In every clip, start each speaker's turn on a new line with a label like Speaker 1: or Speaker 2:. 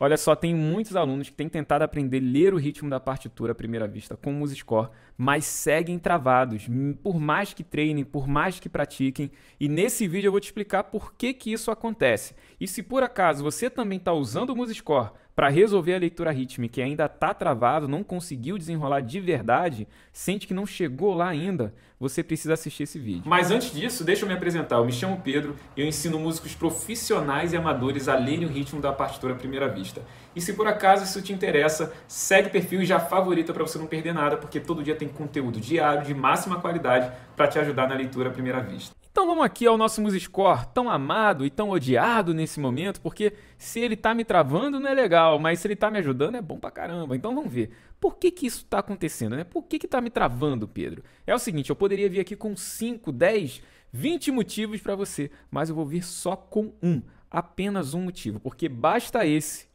Speaker 1: Olha só, tem muitos alunos que têm tentado aprender a ler o ritmo da partitura à primeira vista com o MusiScore, mas seguem travados, por mais que treinem, por mais que pratiquem. E nesse vídeo eu vou te explicar por que, que isso acontece. E se por acaso você também está usando o MusiScore para resolver a leitura rítmica que ainda está travado, não conseguiu desenrolar de verdade, sente que não chegou lá ainda, você precisa assistir esse vídeo. Mas antes disso, deixa eu me apresentar. Eu me chamo Pedro e eu ensino músicos profissionais e amadores a lerem o ritmo da partitura à primeira vista. E se por acaso isso te interessa, segue o perfil e já favorita para você não perder nada, porque todo dia tem conteúdo diário de máxima qualidade para te ajudar na leitura à primeira vista. Então vamos aqui ao nosso Score, tão amado e tão odiado nesse momento, porque se ele está me travando, não é legal mas se ele tá me ajudando é bom pra caramba. Então vamos ver. Por que que isso tá acontecendo, né? Por que que tá me travando, Pedro? É o seguinte, eu poderia vir aqui com 5, 10, 20 motivos para você, mas eu vou vir só com um, apenas um motivo, porque basta esse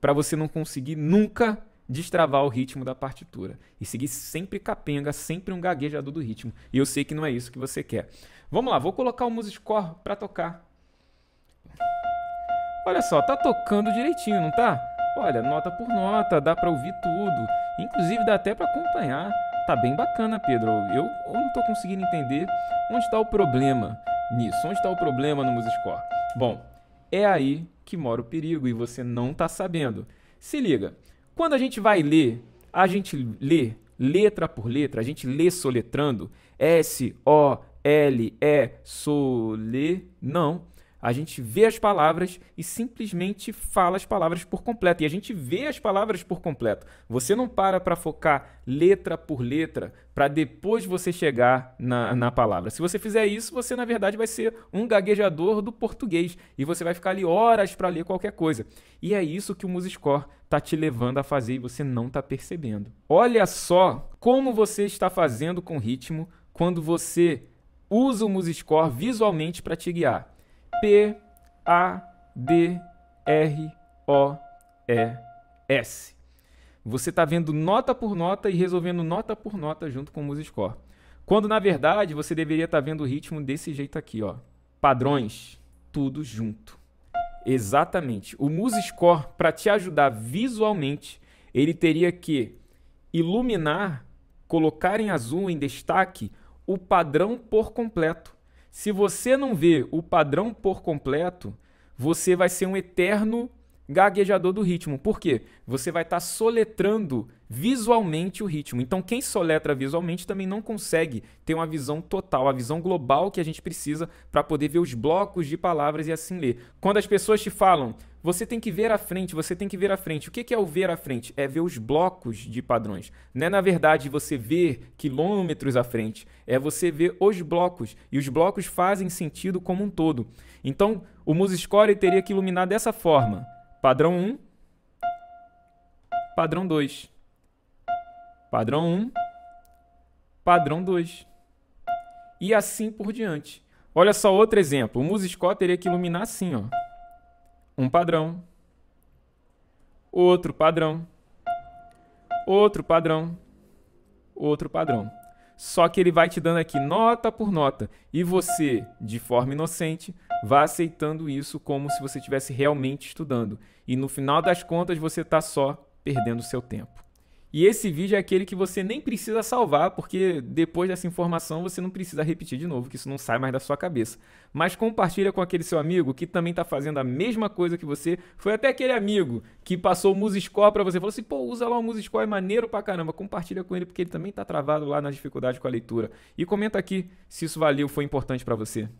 Speaker 1: para você não conseguir nunca destravar o ritmo da partitura e seguir sempre capenga, sempre um gaguejador do ritmo. E eu sei que não é isso que você quer. Vamos lá, vou colocar o Musiscore para tocar. Olha só, tá tocando direitinho, não tá? olha, nota por nota, dá para ouvir tudo, inclusive dá até para acompanhar. Tá bem bacana, Pedro. Eu, eu não estou conseguindo entender onde está o problema nisso, onde está o problema no Musiscore. Bom, é aí que mora o perigo e você não está sabendo. Se liga, quando a gente vai ler, a gente lê letra por letra, a gente lê soletrando S, O, L, E, sole. Não. A gente vê as palavras e simplesmente fala as palavras por completo. E a gente vê as palavras por completo. Você não para para focar letra por letra para depois você chegar na, na palavra. Se você fizer isso, você na verdade vai ser um gaguejador do português e você vai ficar ali horas para ler qualquer coisa. E é isso que o MusiScore está te levando a fazer e você não está percebendo. Olha só como você está fazendo com ritmo quando você usa o MusiScore visualmente para te guiar. P-A-D-R-O-E-S. Você está vendo nota por nota e resolvendo nota por nota junto com o MuseScore. Quando na verdade você deveria estar tá vendo o ritmo desse jeito aqui, ó. Padrões, tudo junto. Exatamente. O MuseScore, para te ajudar visualmente, ele teria que iluminar, colocar em azul, em destaque, o padrão por completo se você não vê o padrão por completo, você vai ser um eterno gaguejador do ritmo. Por quê? Você vai estar tá soletrando visualmente o ritmo. Então, quem soletra visualmente também não consegue ter uma visão total, a visão global que a gente precisa para poder ver os blocos de palavras e assim ler. Quando as pessoas te falam, você tem que ver à frente, você tem que ver à frente. O que é o ver à frente? É ver os blocos de padrões. Não é, na verdade, você ver quilômetros à frente. É você ver os blocos. E os blocos fazem sentido como um todo. Então, o MuseScore teria que iluminar dessa forma. Padrão 1, padrão 2. Padrão 1, padrão 2. E assim por diante. Olha só outro exemplo. O MuseScore teria que iluminar assim, ó. Um padrão. Outro padrão. Outro padrão. Outro padrão. Só que ele vai te dando aqui nota por nota. E você, de forma inocente, vai aceitando isso como se você estivesse realmente estudando. E no final das contas, você está só perdendo seu tempo. E esse vídeo é aquele que você nem precisa salvar, porque depois dessa informação você não precisa repetir de novo, que isso não sai mais da sua cabeça. Mas compartilha com aquele seu amigo que também está fazendo a mesma coisa que você. Foi até aquele amigo que passou o MuseScore para você, falou assim, pô, usa lá o MuseScore, é maneiro pra caramba. Compartilha com ele, porque ele também está travado lá na dificuldade com a leitura. E comenta aqui se isso valeu, foi importante para você.